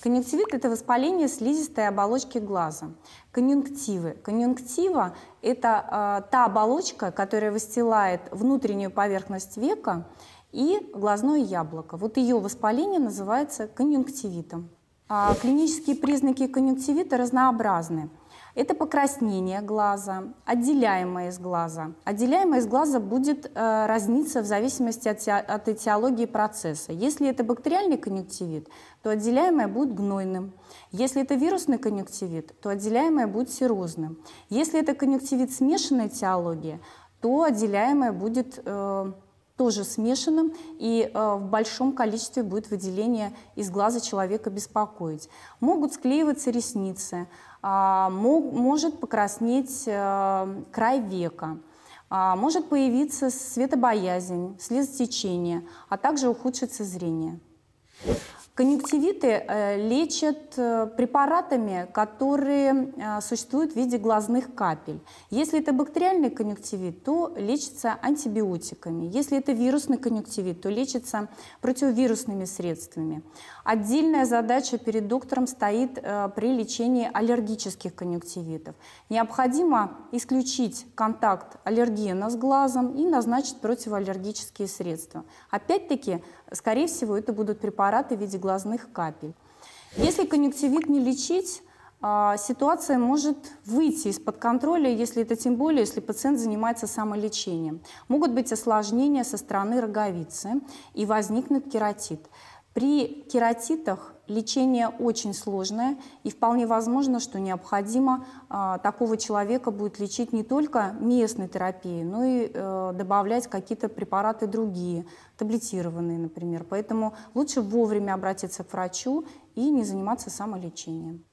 Конъюнктивит – это воспаление слизистой оболочки глаза. Конъюнктивы. Конъюнктива – это э, та оболочка, которая выстилает внутреннюю поверхность века и глазное яблоко. Вот ее воспаление называется конъюнктивитом. А клинические признаки конъюнктивита разнообразны. Это покраснение глаза, отделяемое из глаза. Отделяемое из глаза будет э, разниться в зависимости от, от этиологии процесса. Если это бактериальный конъюнктивит, то отделяемое будет гнойным. Если это вирусный конъюнктивит, то отделяемое будет серозным. Если это конъюнктивит смешанной этиологии, то отделяемое будет... Э, тоже смешанным, и э, в большом количестве будет выделение из глаза человека беспокоить. Могут склеиваться ресницы, а, может покраснеть э, край века, а, может появиться светобоязнь, слезотечение, а также ухудшится зрение. Конъюнктивиты э, лечат э, препаратами, которые э, существуют в виде глазных капель. Если это бактериальный конъюнктивит, то лечится антибиотиками. Если это вирусный конъюнктивит, то лечится противовирусными средствами. Отдельная задача перед доктором стоит при лечении аллергических конъюнктивитов. Необходимо исключить контакт аллергена с глазом и назначить противоаллергические средства. Опять-таки, скорее всего, это будут препараты в виде глазных глазных капель. Если конъюнктивит не лечить, а, ситуация может выйти из-под контроля, если это тем более, если пациент занимается самолечением. Могут быть осложнения со стороны роговицы и возникнет кератит. При кератитах лечение очень сложное, и вполне возможно, что необходимо а, такого человека будет лечить не только местной терапией, но и а, добавлять какие-то препараты другие, таблетированные, например. Поэтому лучше вовремя обратиться к врачу и не заниматься самолечением.